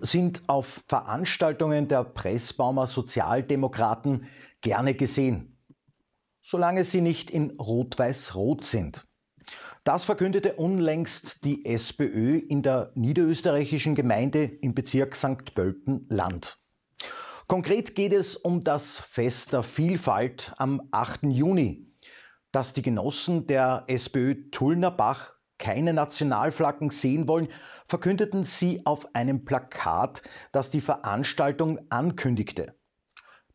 sind auf Veranstaltungen der Pressbaumer Sozialdemokraten gerne gesehen, solange sie nicht in Rot-Weiß-Rot sind. Das verkündete unlängst die SPÖ in der niederösterreichischen Gemeinde im Bezirk St. Pölten-Land. Konkret geht es um das Fest der Vielfalt am 8. Juni, das die Genossen der SPÖ Tullnerbach keine Nationalflaggen sehen wollen, verkündeten sie auf einem Plakat, das die Veranstaltung ankündigte.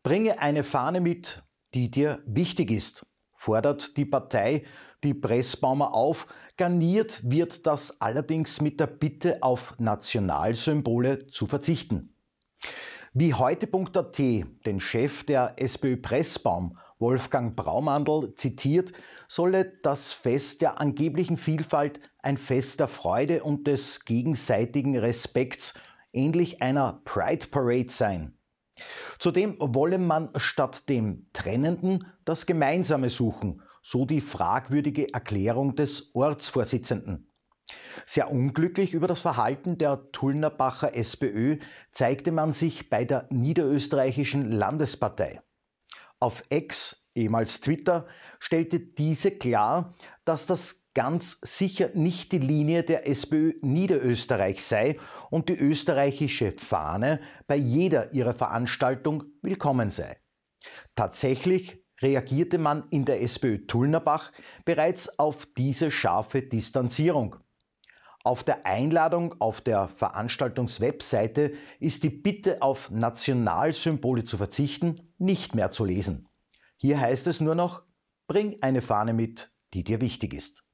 Bringe eine Fahne mit, die dir wichtig ist, fordert die Partei die Pressbaumer auf. Garniert wird das allerdings mit der Bitte auf Nationalsymbole zu verzichten. Wie heute.at den Chef der SPÖ Pressbaum Wolfgang Braumandl zitiert, solle das Fest der angeblichen Vielfalt ein Fest der Freude und des gegenseitigen Respekts, ähnlich einer Pride Parade sein. Zudem wolle man statt dem Trennenden das Gemeinsame suchen, so die fragwürdige Erklärung des Ortsvorsitzenden. Sehr unglücklich über das Verhalten der Tullnerbacher SPÖ zeigte man sich bei der niederösterreichischen Landespartei. Auf Ex, ehemals Twitter, stellte diese klar, dass das ganz sicher nicht die Linie der SPÖ Niederösterreich sei und die österreichische Fahne bei jeder ihrer Veranstaltung willkommen sei. Tatsächlich reagierte man in der SPÖ Tulnerbach bereits auf diese scharfe Distanzierung. Auf der Einladung auf der Veranstaltungswebseite ist die Bitte auf Nationalsymbole zu verzichten nicht mehr zu lesen. Hier heißt es nur noch, bring eine Fahne mit, die dir wichtig ist.